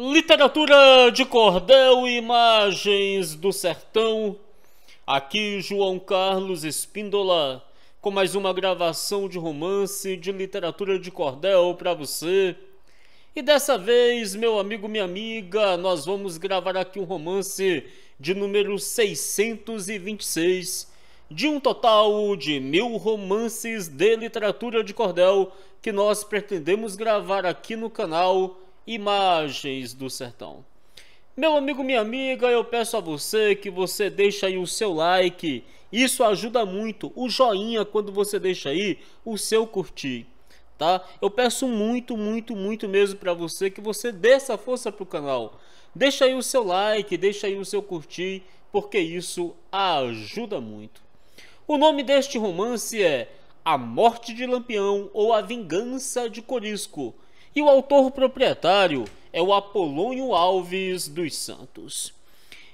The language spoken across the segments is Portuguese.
Literatura de cordel e imagens do sertão. Aqui João Carlos Espíndola com mais uma gravação de romance de literatura de cordel para você. E dessa vez, meu amigo, minha amiga, nós vamos gravar aqui um romance de número 626, de um total de mil romances de literatura de cordel que nós pretendemos gravar aqui no canal Imagens do Sertão. Meu amigo, minha amiga, eu peço a você que você deixe aí o seu like. Isso ajuda muito. O joinha quando você deixa aí o seu curtir, tá? Eu peço muito, muito, muito mesmo para você que você dê essa força pro canal. Deixa aí o seu like, deixa aí o seu curtir, porque isso ajuda muito. O nome deste romance é A Morte de Lampião ou A Vingança de Corisco e o autor proprietário é o Apolônio Alves dos Santos.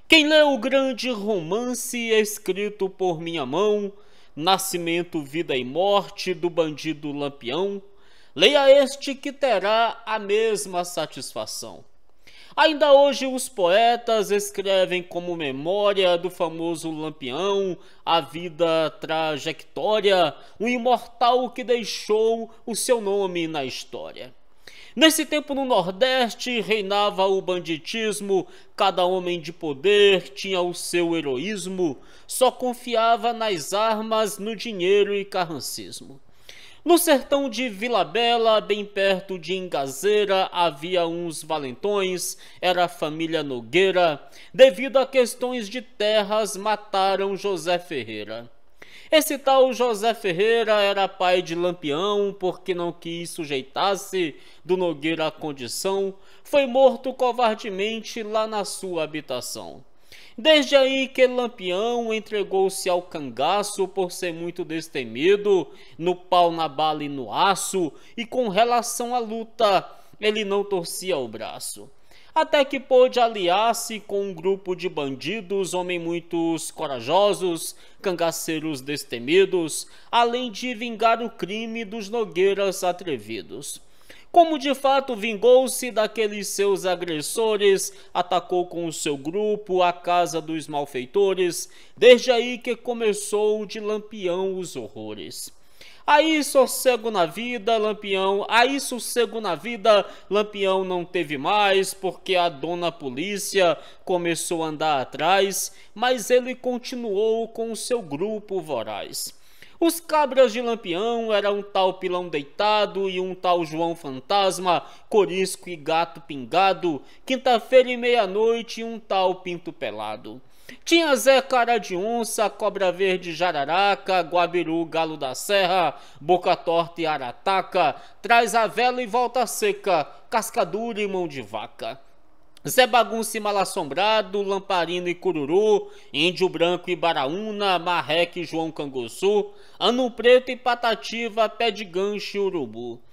Quem lê o grande romance é escrito por minha mão, Nascimento, Vida e Morte do Bandido Lampião, leia este que terá a mesma satisfação. Ainda hoje, os poetas escrevem como memória do famoso Lampião a vida trajetória, um imortal que deixou o seu nome na história. Nesse tempo no Nordeste reinava o banditismo, cada homem de poder tinha o seu heroísmo, só confiava nas armas, no dinheiro e carrancismo. No sertão de Vila Bela, bem perto de Ingazeira, havia uns valentões, era a família Nogueira. Devido a questões de terras, mataram José Ferreira. Esse tal José Ferreira era pai de Lampião porque não quis sujeitar-se do Nogueira à condição, foi morto covardemente lá na sua habitação. Desde aí que Lampião entregou-se ao cangaço por ser muito destemido, no pau, na bala e no aço, e com relação à luta, ele não torcia o braço até que pôde aliar-se com um grupo de bandidos, homens muito corajosos, cangaceiros destemidos, além de vingar o crime dos Nogueiras atrevidos. Como de fato vingou-se daqueles seus agressores, atacou com o seu grupo a casa dos malfeitores, desde aí que começou de lampião os horrores. Aí sossego na vida, Lampião. Aí sossego na vida, Lampião não teve mais porque a dona polícia começou a andar atrás, mas ele continuou com o seu grupo voraz. Os cabras de Lampião eram um tal Pilão Deitado e um tal João Fantasma, Corisco e Gato Pingado, quinta-feira e meia-noite um tal Pinto Pelado. Tinha Zé Cara de Onça, Cobra Verde Jararaca, Guabiru Galo da Serra, Boca Torta e Arataca, Traz a Vela e Volta Seca, Cascadura e Mão de Vaca. Zé Bagunça e Mal Assombrado, Lamparino e Cururu, Índio Branco e Baraúna, Marreque e João Canguçu, Ano Preto e Patativa, Pé de Gancho e Urubu.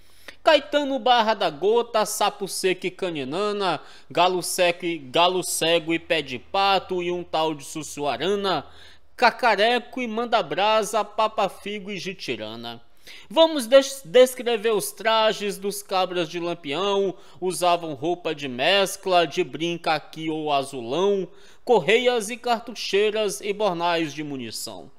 Caetano Barra da Gota, Sapo Seco e Caninana, Galo Seco, Galo Cego e Pé de Pato e um tal de Sussuarana, Cacareco e Mandabrasa, Papa Figo e Jitirana. Vamos des descrever os trajes dos cabras de Lampião. Usavam roupa de mescla, de brinca aqui ou azulão, correias e cartucheiras e bornais de munição.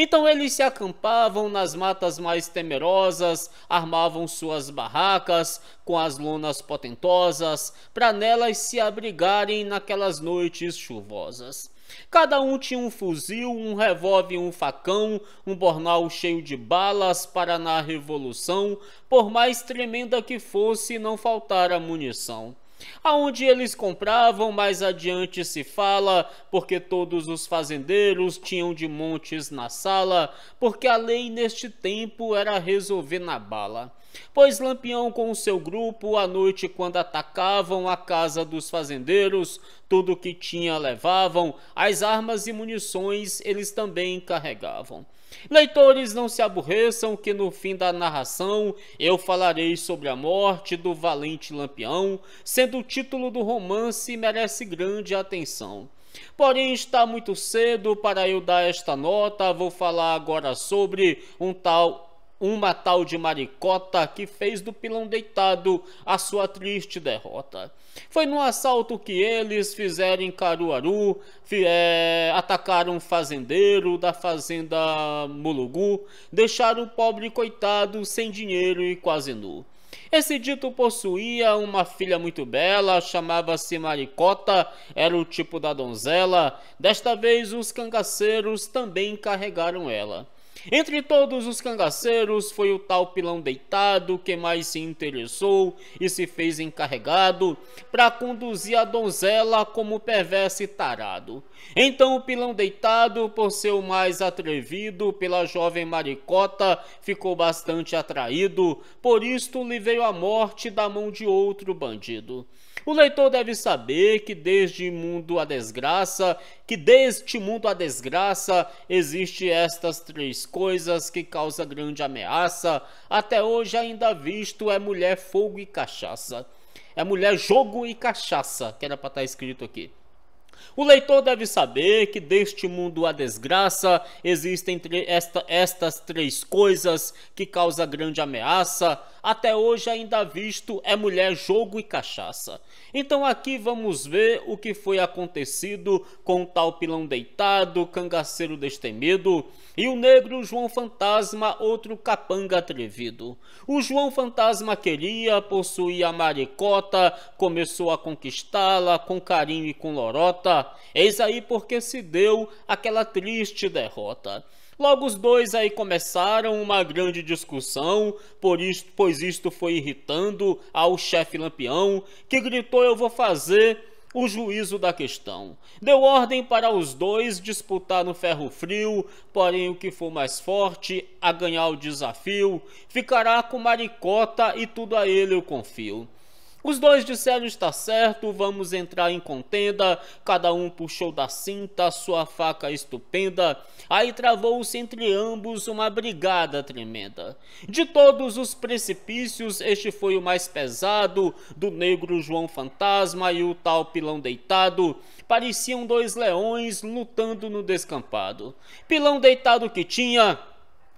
Então eles se acampavam nas matas mais temerosas, armavam suas barracas com as lonas potentosas, para nelas se abrigarem naquelas noites chuvosas. Cada um tinha um fuzil, um revólver um facão, um bornal cheio de balas para na revolução, por mais tremenda que fosse, não faltara munição aonde eles compravam, mais adiante se fala, porque todos os fazendeiros tinham de montes na sala, porque a lei neste tempo era resolver na bala. Pois Lampião com o seu grupo, à noite quando atacavam a casa dos fazendeiros, tudo que tinha levavam, as armas e munições eles também carregavam. Leitores, não se aborreçam que no fim da narração eu falarei sobre a morte do valente Lampião, sendo o título do romance merece grande atenção. Porém, está muito cedo para eu dar esta nota, vou falar agora sobre um tal uma tal de maricota que fez do pilão deitado a sua triste derrota. Foi no assalto que eles fizeram em Caruaru, é, atacaram um fazendeiro da fazenda Mulugu, deixaram o pobre coitado sem dinheiro e quase nu. Esse dito possuía uma filha muito bela, chamava-se Maricota, era o tipo da donzela. Desta vez os cangaceiros também carregaram ela. Entre todos os cangaceiros, foi o tal pilão deitado que mais se interessou e se fez encarregado para conduzir a donzela como perverso e tarado. Então o pilão deitado, por ser o mais atrevido pela jovem maricota, ficou bastante atraído, por isto lhe veio a morte da mão de outro bandido. O leitor deve saber que desde mundo a desgraça, que deste mundo a desgraça, existe estas três coisas que causa grande ameaça. Até hoje ainda visto é mulher, fogo e cachaça. É mulher, jogo e cachaça, que era para estar tá escrito aqui. O leitor deve saber que deste mundo a desgraça existem esta, estas três coisas que causa grande ameaça: até hoje ainda visto é mulher, jogo e cachaça. Então aqui vamos ver o que foi acontecido com o tal pilão deitado, cangaceiro destemido e o negro João Fantasma, outro capanga atrevido. O João Fantasma queria, possuía a maricota, começou a conquistá-la com carinho e com lorota, eis aí porque se deu aquela triste derrota. Logo os dois aí começaram uma grande discussão, por isto, pois isto foi irritando ao chefe Lampião, que gritou: Eu vou fazer o juízo da questão. Deu ordem para os dois disputar no ferro frio, porém o que for mais forte a ganhar o desafio ficará com maricota e tudo a ele eu confio. Os dois disseram está certo, vamos entrar em contenda. Cada um puxou da cinta sua faca estupenda. Aí travou-se entre ambos uma brigada tremenda. De todos os precipícios, este foi o mais pesado. Do negro João Fantasma e o tal Pilão Deitado pareciam dois leões lutando no descampado. Pilão Deitado que tinha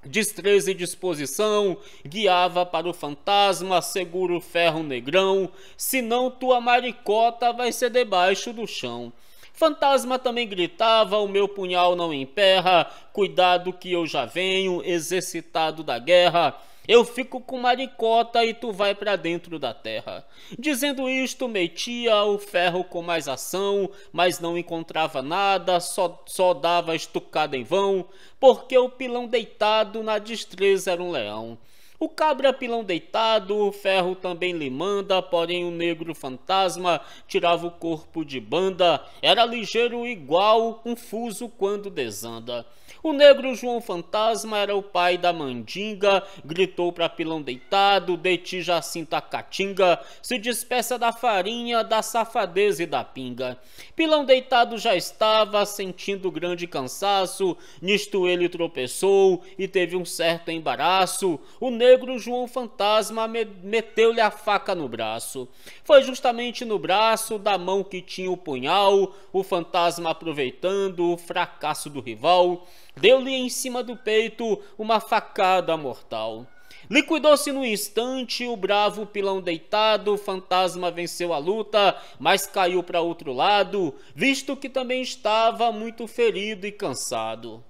destreza e disposição, guiava para o fantasma, seguro ferro negrão, senão tua maricota vai ser debaixo do chão. Fantasma também gritava: O meu punhal não emperra, cuidado que eu já venho, exercitado da guerra. Eu fico com maricota e tu vai para dentro da terra. Dizendo isto, metia o ferro com mais ação, mas não encontrava nada, só, só dava estucada em vão, porque o pilão deitado na destreza era um leão. O cabra é pilão deitado, o ferro também lhe manda, porém o negro fantasma tirava o corpo de banda, era ligeiro igual um fuso quando desanda. O negro João Fantasma era o pai da mandinga, gritou para pilão deitado, de ti Jacinta catinga, se despeça da farinha, da safadeza e da pinga. Pilão deitado já estava sentindo grande cansaço, nisto ele tropeçou e teve um certo embaraço. O negro João Fantasma meteu-lhe a faca no braço. Foi justamente no braço da mão que tinha o punhal, o fantasma aproveitando o fracasso do rival, deu-lhe em cima do peito uma facada mortal. Liquidou-se no instante o bravo pilão deitado, o fantasma venceu a luta, mas caiu para outro lado, visto que também estava muito ferido e cansado.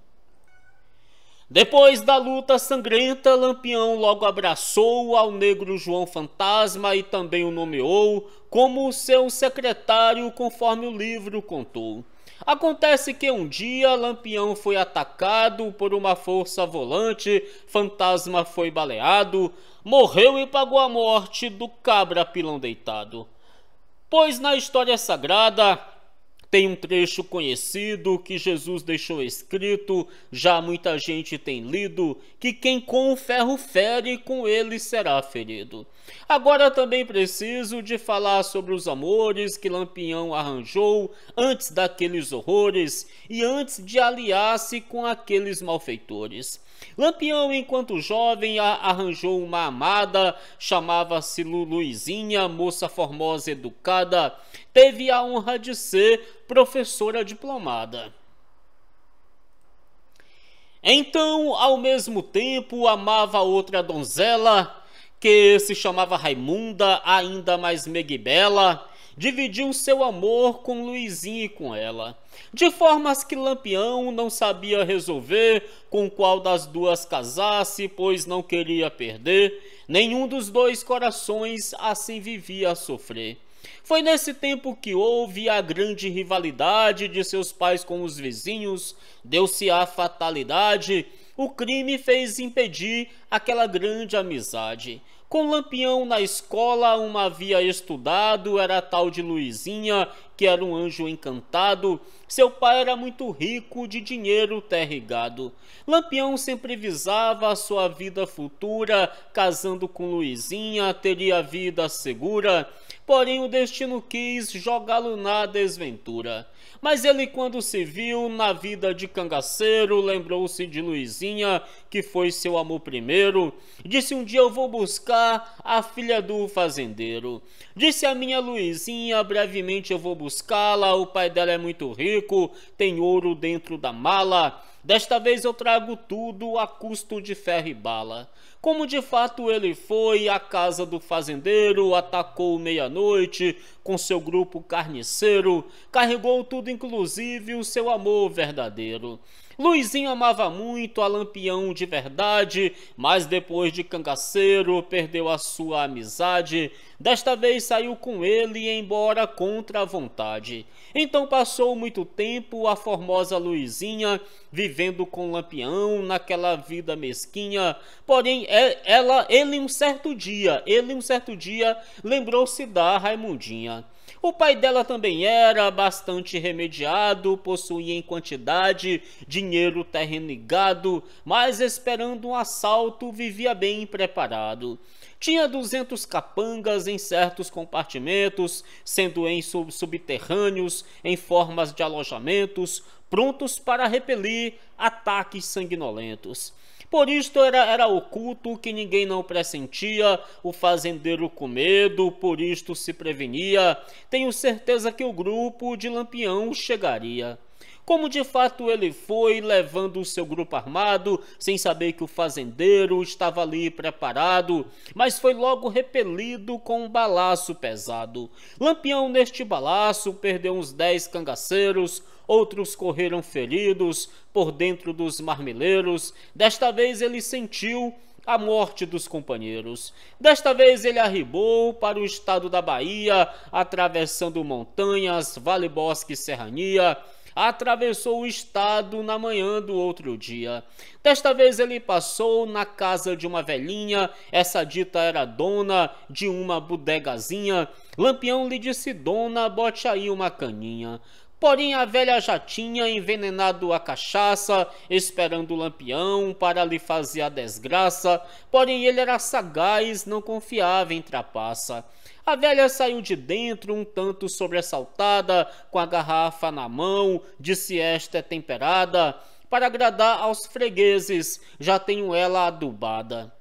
Depois da luta sangrenta, Lampião logo abraçou ao negro João Fantasma e também o nomeou como seu secretário, conforme o livro contou. Acontece que um dia Lampião foi atacado por uma força volante, Fantasma foi baleado, morreu e pagou a morte do cabra pilão deitado. Pois na história sagrada, tem um trecho conhecido que Jesus deixou escrito, já muita gente tem lido, que quem com o ferro fere, com ele será ferido. Agora também preciso de falar sobre os amores que Lampião arranjou antes daqueles horrores e antes de aliar-se com aqueles malfeitores. Lampião, enquanto jovem, arranjou uma amada, chamava-se Luluizinha, moça formosa educada, teve a honra de ser professora diplomada. Então, ao mesmo tempo, amava outra donzela, que se chamava Raimunda, ainda mais Megibela, dividiu seu amor com Luizinho e com ela, de formas que Lampião não sabia resolver com qual das duas casasse, pois não queria perder, nenhum dos dois corações assim vivia a sofrer. Foi nesse tempo que houve a grande rivalidade de seus pais com os vizinhos, deu-se a fatalidade, o crime fez impedir aquela grande amizade. Com Lampião na escola, uma havia estudado, era tal de Luizinha, que era um anjo encantado. Seu pai era muito rico, de dinheiro terrigado. Lampião sempre visava a sua vida futura, casando com Luizinha, teria vida segura porém o destino quis jogá-lo na desventura. Mas ele, quando se viu na vida de cangaceiro, lembrou-se de Luizinha, que foi seu amor primeiro. Disse um dia eu vou buscar a filha do fazendeiro. Disse a minha Luizinha, brevemente eu vou buscá-la, o pai dela é muito rico, tem ouro dentro da mala. Desta vez eu trago tudo a custo de ferro e bala. Como de fato ele foi à casa do fazendeiro, atacou meia-noite com seu grupo carniceiro, carregou tudo, inclusive o seu amor verdadeiro. Luizinho amava muito a Lampião de verdade, mas depois de cangaceiro perdeu a sua amizade. Desta vez saiu com ele embora contra a vontade. Então passou muito tempo a formosa Luizinha vivendo com Lampião naquela vida mesquinha. Porém, é, ela, ele um certo dia, ele um certo dia lembrou-se da Raimundinha. O pai dela também era bastante remediado, possuía em quantidade dinheiro, terreno e gado, mas esperando um assalto vivia bem preparado. Tinha 200 capangas em certos compartimentos, sendo em sub subterrâneos, em formas de alojamentos, prontos para repelir ataques sanguinolentos. Por isto era, era oculto que ninguém não pressentia, o fazendeiro com medo, por isto se prevenia. Tenho certeza que o grupo de Lampião chegaria como de fato ele foi, levando o seu grupo armado, sem saber que o fazendeiro estava ali preparado, mas foi logo repelido com um balaço pesado. Lampião, neste balaço, perdeu uns dez cangaceiros, outros correram feridos por dentro dos marmeleiros. Desta vez ele sentiu a morte dos companheiros. Desta vez ele arribou para o estado da Bahia, atravessando montanhas, vale, bosque e serrania atravessou o estado na manhã do outro dia. Desta vez ele passou na casa de uma velhinha, essa dita era dona de uma bodegazinha. Lampião lhe disse: Dona, bote aí uma caninha. Porém, a velha já tinha envenenado a cachaça, esperando o lampião para lhe fazer a desgraça. Porém, ele era sagaz, não confiava em trapaça. A velha saiu de dentro um tanto sobressaltada, com a garrafa na mão, disse esta é temperada. Para agradar aos fregueses, já tenho ela adubada.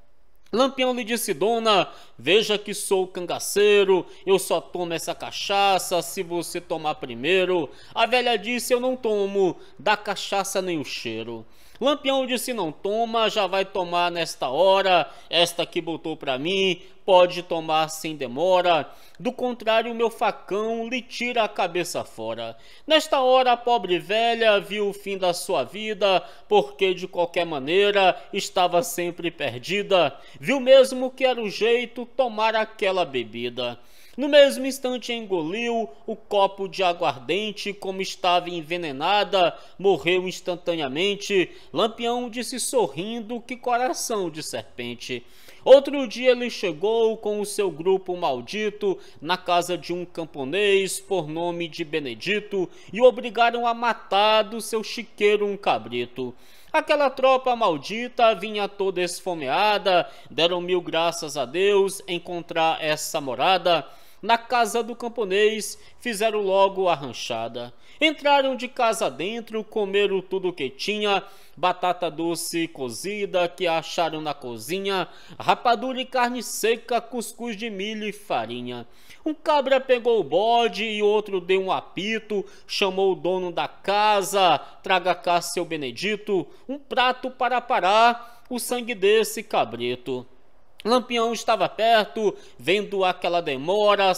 Lampião lhe disse: Dona, veja que sou cangaceiro, eu só tomo essa cachaça se você tomar primeiro. A velha disse: Eu não tomo, da cachaça nem o cheiro. Lampião disse: não toma, já vai tomar nesta hora, esta que botou para mim, pode tomar sem demora, do contrário, meu facão lhe tira a cabeça fora. Nesta hora, a pobre velha viu o fim da sua vida, porque de qualquer maneira estava sempre perdida, viu mesmo que era o jeito tomar aquela bebida. No mesmo instante, engoliu o copo de aguardente, como estava envenenada, morreu instantaneamente. Lampião disse sorrindo: Que coração de serpente! Outro dia ele chegou com o seu grupo maldito na casa de um camponês por nome de Benedito e o obrigaram a matar do seu chiqueiro um cabrito. Aquela tropa maldita vinha toda esfomeada, deram mil graças a Deus encontrar essa morada na casa do camponês, fizeram logo a ranchada. Entraram de casa dentro, comeram tudo que tinha, batata doce cozida que acharam na cozinha, rapadura e carne seca, cuscuz de milho e farinha. Um cabra pegou o bode e outro deu um apito, chamou o dono da casa, traga cá seu Benedito, um prato para parar o sangue desse cabrito. Lampião estava perto, vendo aquela demora,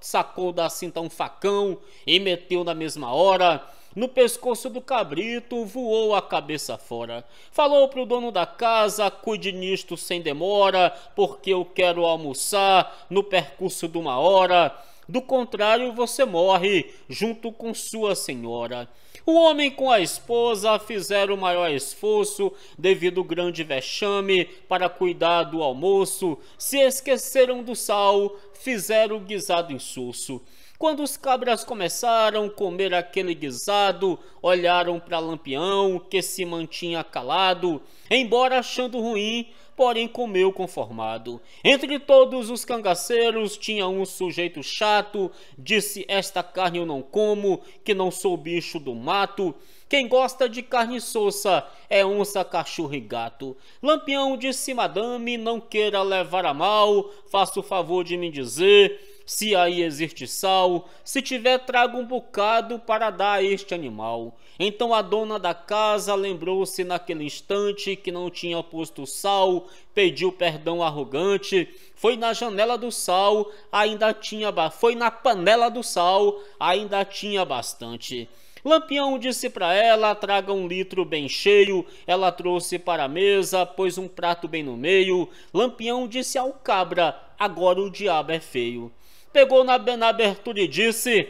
sacou da cinta um facão e meteu na mesma hora. No pescoço do cabrito voou a cabeça fora. Falou para o dono da casa: cuide nisto sem demora, porque eu quero almoçar no percurso de uma hora. Do contrário, você morre junto com sua senhora. O homem com a esposa fizeram o maior esforço devido ao grande vexame para cuidar do almoço, se esqueceram do sal, fizeram o guisado insosso. Quando os cabras começaram a comer aquele guisado, olharam para Lampião, que se mantinha calado, embora achando ruim, porém comeu conformado. Entre todos os cangaceiros tinha um sujeito chato, disse: Esta carne eu não como, que não sou bicho do mato. Quem gosta de carne sossa é onça, cachorro e gato. Lampião disse: Madame, não queira levar a mal, faça o favor de me dizer se aí existe sal, se tiver, traga um bocado para dar a este animal. Então a dona da casa lembrou-se naquele instante que não tinha posto sal, pediu perdão arrogante, foi na janela do sal, ainda tinha, foi na panela do sal, ainda tinha bastante. Lampião disse para ela: traga um litro bem cheio. Ela trouxe para a mesa, pôs um prato bem no meio. Lampião disse ao cabra: agora o diabo é feio pegou na, na abertura e disse: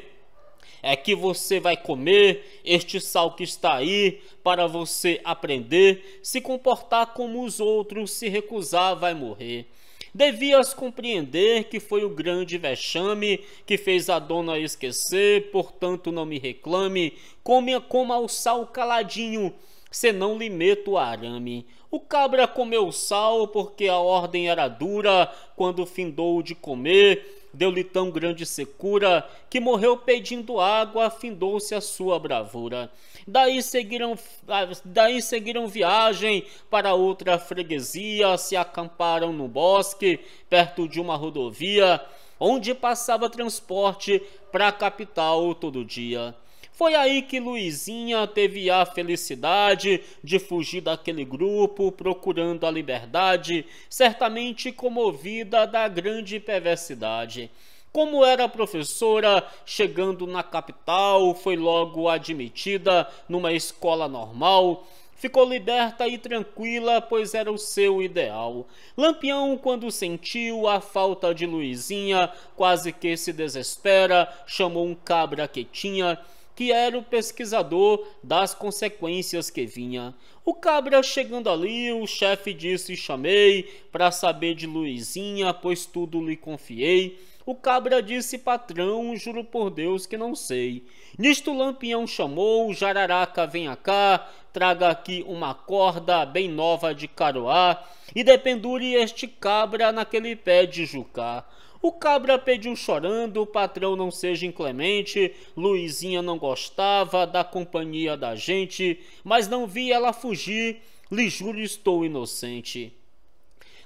É que você vai comer este sal que está aí para você aprender, se comportar como os outros, se recusar, vai morrer. Devias compreender que foi o grande vexame que fez a dona esquecer, portanto não me reclame, come, coma o sal caladinho senão lhe meto arame. O cabra comeu sal, porque a ordem era dura, quando findou de comer, deu-lhe tão grande secura, que morreu pedindo água, findou se a sua bravura. Daí seguiram, ah, daí seguiram viagem para outra freguesia, se acamparam no bosque, perto de uma rodovia, onde passava transporte para a capital todo dia. Foi aí que Luizinha teve a felicidade de fugir daquele grupo procurando a liberdade, certamente comovida da grande perversidade. Como era professora, chegando na capital, foi logo admitida numa escola normal. Ficou liberta e tranquila, pois era o seu ideal. Lampião, quando sentiu a falta de Luizinha, quase que se desespera, chamou um cabra que tinha que era o pesquisador das consequências que vinha. O cabra chegando ali, o chefe disse: Chamei para saber de Luizinha, pois tudo lhe confiei. O cabra disse: Patrão, juro por Deus que não sei. Nisto Lampião chamou: Jararaca, venha cá, traga aqui uma corda bem nova de caroá e dependure este cabra naquele pé de jucá. O cabra pediu chorando, o patrão não seja inclemente, Luizinha não gostava da companhia da gente, mas não vi ela fugir, lhe juro estou inocente.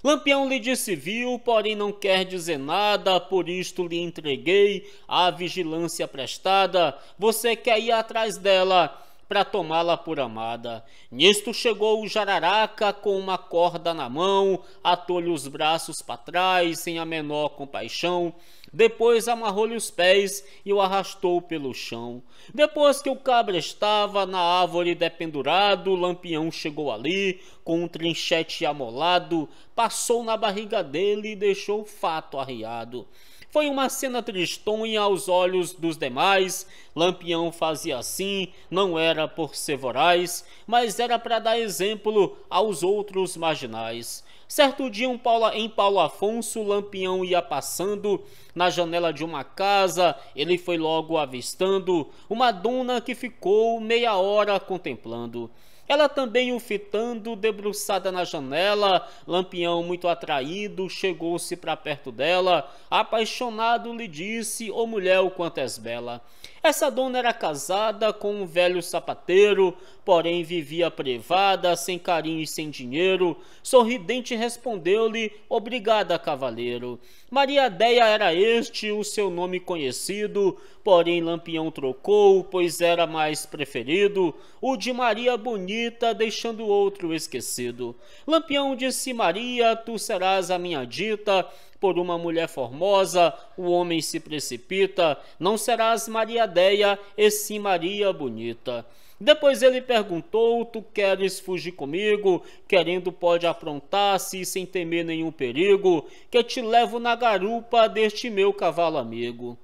Lampião lhe disse viu, porém não quer dizer nada, por isto lhe entreguei a vigilância prestada. Você quer ir atrás dela, para tomá-la por amada. Nisto chegou o jararaca com uma corda na mão, atou-lhe os braços para trás, sem a menor compaixão. Depois amarrou-lhe os pés e o arrastou pelo chão. Depois que o cabra estava na árvore dependurado, o lampião chegou ali, com um trinchete amolado, passou na barriga dele e deixou o fato arriado. Foi uma cena tristonha aos olhos dos demais. Lampião fazia assim, não era por ser voraz, mas era para dar exemplo aos outros marginais. Certo dia, um Paulo em Paulo Afonso, Lampião ia passando na janela de uma casa. Ele foi logo avistando uma dona que ficou meia hora contemplando. Ela também o fitando, debruçada na janela, Lampião, muito atraído, chegou-se para perto dela, apaixonado lhe disse: Ô oh, mulher, o quanto és bela. Essa dona era casada com um velho sapateiro, porém vivia privada, sem carinho e sem dinheiro. Sorridente respondeu-lhe: Obrigada, cavaleiro. Maria Déia era este o seu nome conhecido, porém Lampião trocou, pois era mais preferido, o de Maria Bonita, deixando outro esquecido. Lampião disse: Maria, tu serás a minha dita por uma mulher formosa, o homem se precipita, não serás Maria Deia e sim Maria Bonita. Depois ele perguntou: Tu queres fugir comigo? Querendo, pode aprontar se sem temer nenhum perigo, que te levo na garupa deste meu cavalo amigo.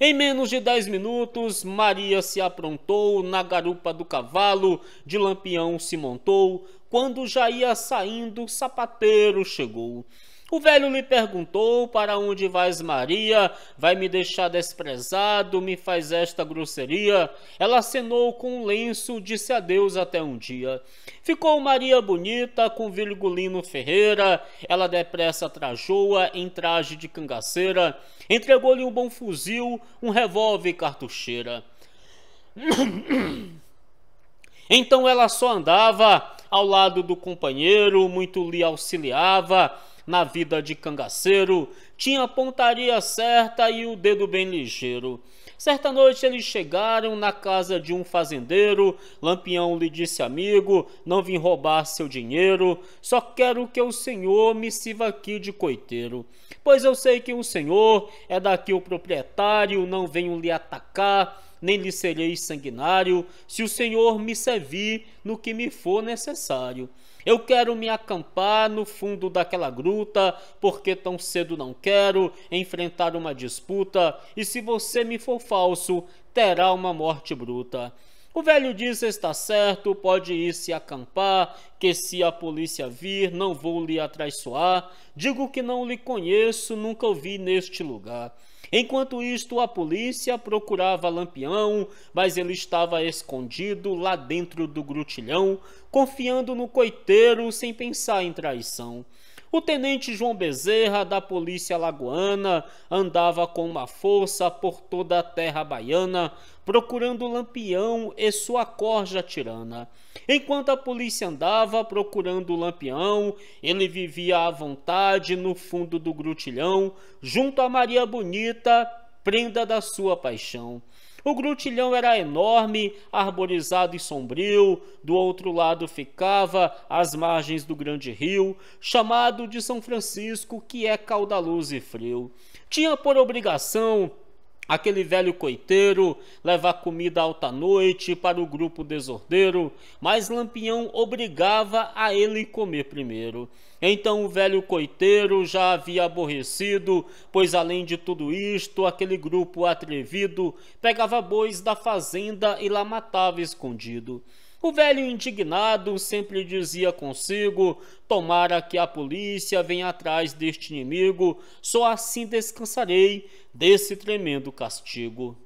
Em menos de dez minutos, Maria se aprontou na garupa do cavalo, de Lampião se montou. Quando já ia saindo, o sapateiro chegou. O velho lhe perguntou: Para onde vais, Maria? Vai me deixar desprezado? Me faz esta grosseria? Ela acenou com um lenço, disse adeus até um dia. Ficou Maria bonita com Virgulino Ferreira. Ela depressa trajou-a em traje de cangaceira. Entregou-lhe um bom fuzil, um revólver e cartucheira. então ela só andava ao lado do companheiro, muito lhe auxiliava na vida de cangaceiro, tinha a pontaria certa e o dedo bem ligeiro. Certa noite eles chegaram na casa de um fazendeiro. Lampião lhe disse, amigo: Não vim roubar seu dinheiro, só quero que o senhor me sirva aqui de coiteiro. Pois eu sei que o senhor é daqui o proprietário, não venho lhe atacar nem lhe serei sanguinário, se o Senhor me servir no que me for necessário. Eu quero me acampar no fundo daquela gruta, porque tão cedo não quero enfrentar uma disputa, e se você me for falso, terá uma morte bruta. O velho diz: está certo, pode ir se acampar, que se a polícia vir, não vou lhe atraiçoar. Digo que não lhe conheço, nunca ouvi neste lugar. Enquanto isto, a polícia procurava Lampião, mas ele estava escondido lá dentro do grutilhão, confiando no coiteiro sem pensar em traição. O tenente João Bezerra, da Polícia Lagoana, andava com uma força por toda a terra baiana, procurando o Lampião e sua corja tirana. Enquanto a polícia andava procurando o Lampião, ele vivia à vontade no fundo do grutilhão, junto a Maria Bonita, prenda da sua paixão. O grutilhão era enorme, arborizado e sombrio, do outro lado ficava as margens do grande rio, chamado de São Francisco, que é caudaloso e frio. Tinha por obrigação aquele velho coiteiro, levar comida alta noite para o grupo desordeiro, mas Lampião obrigava a ele comer primeiro. Então o velho coiteiro já havia aborrecido, pois além de tudo isto, aquele grupo atrevido pegava bois da fazenda e lá matava escondido. O velho indignado sempre dizia consigo: Tomara que a polícia venha atrás deste inimigo, só assim descansarei desse tremendo castigo.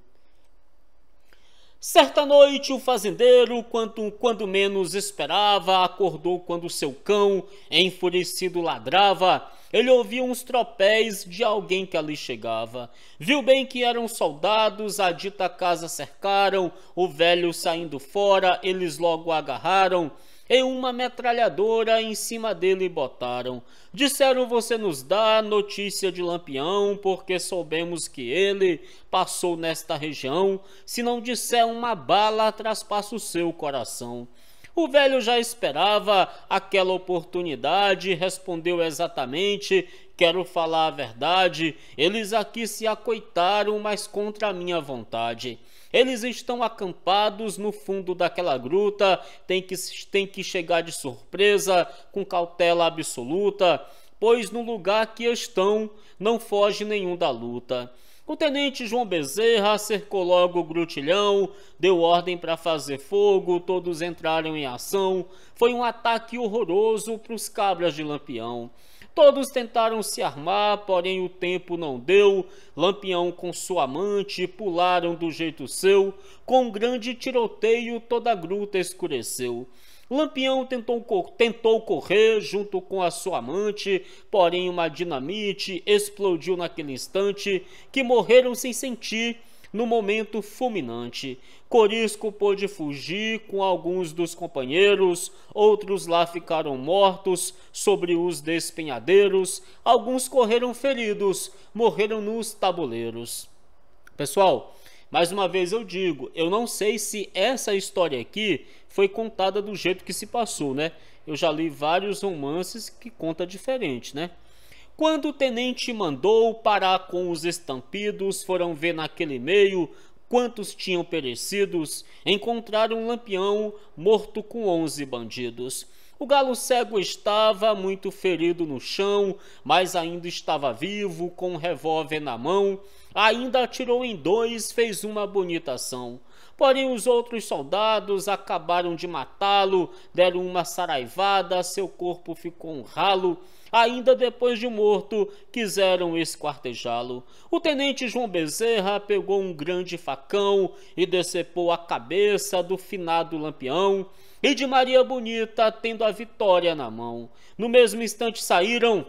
Certa noite, o fazendeiro, quanto, quando menos esperava, acordou quando seu cão, enfurecido, ladrava ele ouvia uns tropéis de alguém que ali chegava. Viu bem que eram soldados, a dita casa cercaram, o velho saindo fora, eles logo agarraram e uma metralhadora em cima dele botaram. Disseram você nos dá notícia de Lampião, porque soubemos que ele passou nesta região. Se não disser uma bala, traspassa o seu coração. O velho já esperava aquela oportunidade respondeu exatamente: Quero falar a verdade, eles aqui se acoitaram, mas contra a minha vontade. Eles estão acampados no fundo daquela gruta, tem que, tem que chegar de surpresa, com cautela absoluta, pois no lugar que estão não foge nenhum da luta. O tenente João Bezerra cercou logo o grutilhão, deu ordem para fazer fogo, todos entraram em ação. Foi um ataque horroroso para os cabras de Lampião. Todos tentaram se armar, porém o tempo não deu. Lampião com sua amante pularam do jeito seu. Com um grande tiroteio, toda a gruta escureceu. Lampião tentou, tentou correr junto com a sua amante, porém uma dinamite explodiu naquele instante que morreram sem sentir no momento fulminante. Corisco pôde fugir com alguns dos companheiros, outros lá ficaram mortos sobre os despenhadeiros, alguns correram feridos, morreram nos tabuleiros. Pessoal, mais uma vez eu digo, eu não sei se essa história aqui foi contada do jeito que se passou, né? Eu já li vários romances que conta diferente, né? Quando o tenente mandou parar com os estampidos, foram ver naquele meio quantos tinham perecidos, encontraram um lampião morto com onze bandidos. O galo cego estava muito ferido no chão, mas ainda estava vivo, com um revólver na mão ainda atirou em dois, fez uma bonita ação. Porém, os outros soldados acabaram de matá-lo, deram uma saraivada, seu corpo ficou um ralo. Ainda depois de morto, quiseram esquartejá-lo. O tenente João Bezerra pegou um grande facão e decepou a cabeça do finado lampião e de Maria Bonita, tendo a vitória na mão. No mesmo instante saíram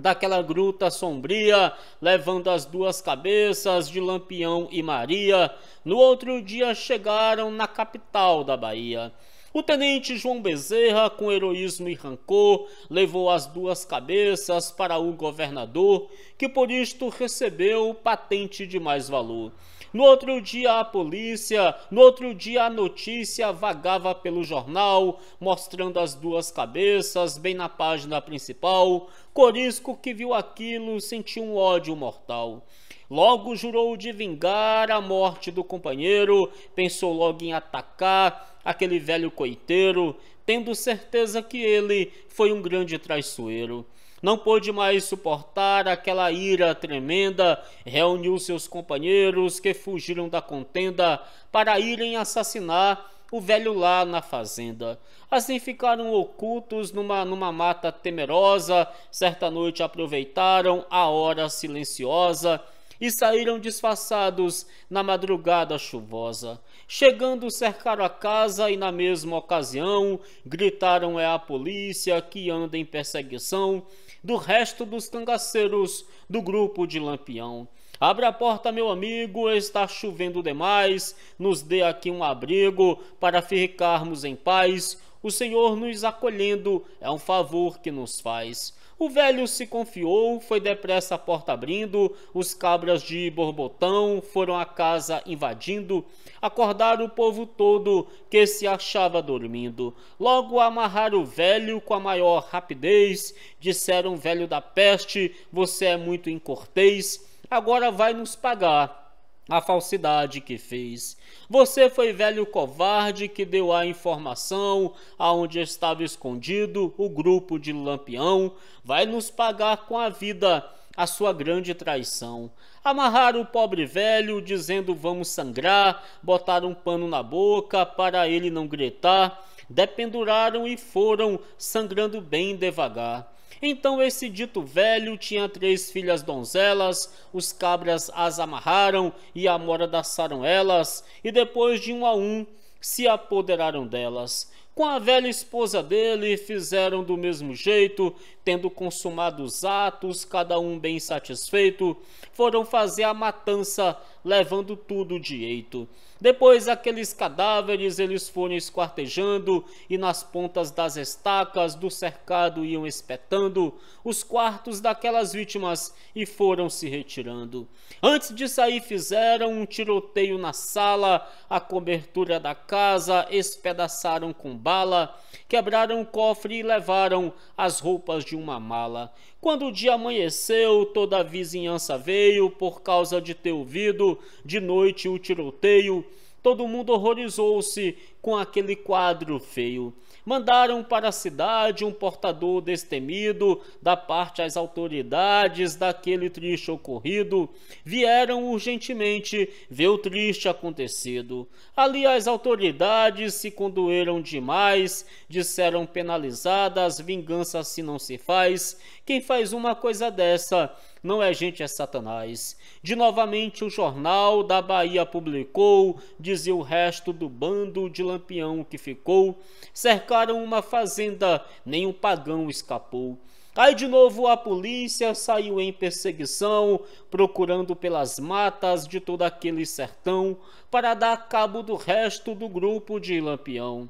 daquela gruta sombria, levando as duas cabeças de Lampião e Maria. No outro dia chegaram na capital da Bahia. O tenente João Bezerra, com heroísmo e rancor, levou as duas cabeças para o governador, que por isto recebeu patente de mais valor. No outro dia, a polícia, no outro dia, a notícia vagava pelo jornal, mostrando as duas cabeças bem na página principal. Corisco, que viu aquilo, sentiu um ódio mortal. Logo jurou de vingar a morte do companheiro, pensou logo em atacar aquele velho coiteiro, tendo certeza que ele foi um grande traiçoeiro não pôde mais suportar aquela ira tremenda, reuniu seus companheiros que fugiram da contenda para irem assassinar o velho lá na fazenda. Assim ficaram ocultos numa, numa mata temerosa. Certa noite aproveitaram a hora silenciosa e saíram disfarçados na madrugada chuvosa. Chegando, cercaram a casa e, na mesma ocasião, gritaram: É a polícia que anda em perseguição do resto dos cangaceiros do grupo de Lampião. Abre a porta, meu amigo, está chovendo demais, nos dê aqui um abrigo para ficarmos em paz. O Senhor nos acolhendo é um favor que nos faz. O velho se confiou, foi depressa a porta abrindo, os cabras de Borbotão foram a casa invadindo, acordaram o povo todo que se achava dormindo. Logo amarraram o velho com a maior rapidez, disseram velho da peste, você é muito incortês, agora vai nos pagar a falsidade que fez. Você foi velho covarde que deu a informação aonde estava escondido o grupo de Lampião. Vai nos pagar com a vida a sua grande traição. Amarrar o pobre velho, dizendo vamos sangrar, botar um pano na boca para ele não gritar, dependuraram e foram, sangrando bem devagar. Então esse dito velho tinha três filhas donzelas, os cabras as amarraram e amordaçaram elas, e depois de um a um se apoderaram delas. Com a velha esposa dele fizeram do mesmo jeito, tendo consumado os atos, cada um bem satisfeito, foram fazer a matança levando tudo direito. Depois aqueles cadáveres eles foram esquartejando e nas pontas das estacas do cercado iam espetando os quartos daquelas vítimas e foram se retirando. Antes de sair fizeram um tiroteio na sala, a cobertura da casa espedaçaram com bala, quebraram o cofre e levaram as roupas de uma mala. Quando o dia amanheceu, toda a vizinhança veio por causa de ter ouvido de noite o tiroteio. Todo mundo horrorizou-se com aquele quadro feio mandaram para a cidade um portador destemido da parte às autoridades daquele triste ocorrido, vieram urgentemente ver o triste acontecido. Ali as autoridades se condoeram demais, disseram penalizadas, vingança se assim não se faz, quem faz uma coisa dessa não é gente, é Satanás. De novamente, o Jornal da Bahia publicou, dizia o resto do bando de lampião que ficou, cercaram uma fazenda, nenhum pagão escapou. Aí de novo a polícia saiu em perseguição, procurando pelas matas de todo aquele sertão, para dar cabo do resto do grupo de Lampião.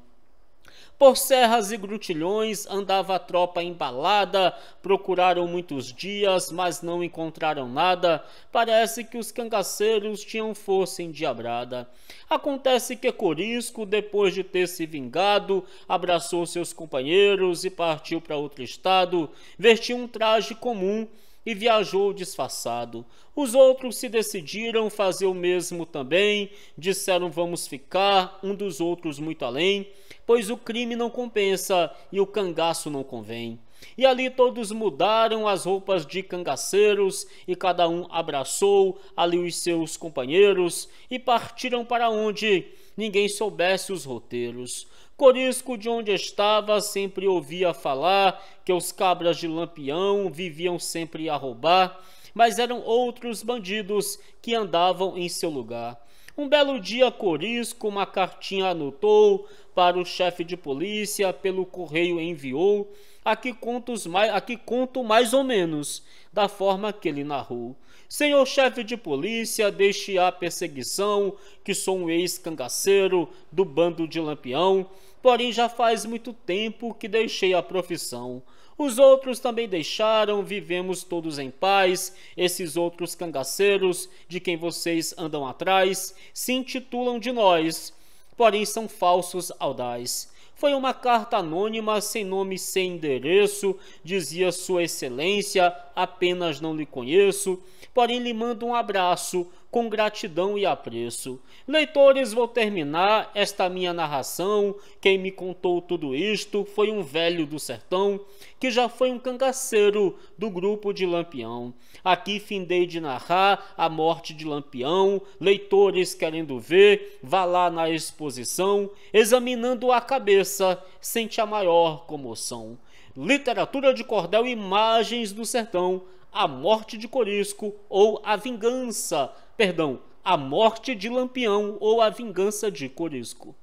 Por serras e grutilhões andava a tropa embalada, procuraram muitos dias, mas não encontraram nada. Parece que os cangaceiros tinham força endiabrada. Acontece que Corisco, depois de ter se vingado, abraçou seus companheiros e partiu para outro estado, vestiu um traje comum e viajou disfarçado. Os outros se decidiram fazer o mesmo também, disseram vamos ficar, um dos outros muito além pois o crime não compensa e o cangaço não convém. E ali todos mudaram as roupas de cangaceiros, e cada um abraçou ali os seus companheiros, e partiram para onde ninguém soubesse os roteiros. Corisco, de onde estava, sempre ouvia falar que os cabras de Lampião viviam sempre a roubar, mas eram outros bandidos que andavam em seu lugar. Um belo dia, Corisco uma cartinha anotou para o chefe de polícia, pelo correio enviou. Aqui contos mais, aqui conto mais ou menos da forma que ele narrou. Senhor chefe de polícia, deixe a perseguição, que sou um ex-cangaceiro do bando de Lampião porém já faz muito tempo que deixei a profissão. Os outros também deixaram, vivemos todos em paz. Esses outros cangaceiros de quem vocês andam atrás se intitulam de nós, porém são falsos audaz. Foi uma carta anônima, sem nome, sem endereço, dizia Sua Excelência, apenas não lhe conheço, porém lhe mando um abraço com gratidão e apreço. Leitores, vou terminar esta minha narração. Quem me contou tudo isto foi um velho do sertão, que já foi um cangaceiro do grupo de Lampião. Aqui findei de narrar a morte de Lampião. Leitores querendo ver, vá lá na exposição, examinando a cabeça, sente a maior comoção literatura de cordel Imagens do Sertão, A Morte de Corisco ou A Vingança, perdão, A Morte de Lampião ou A Vingança de Corisco.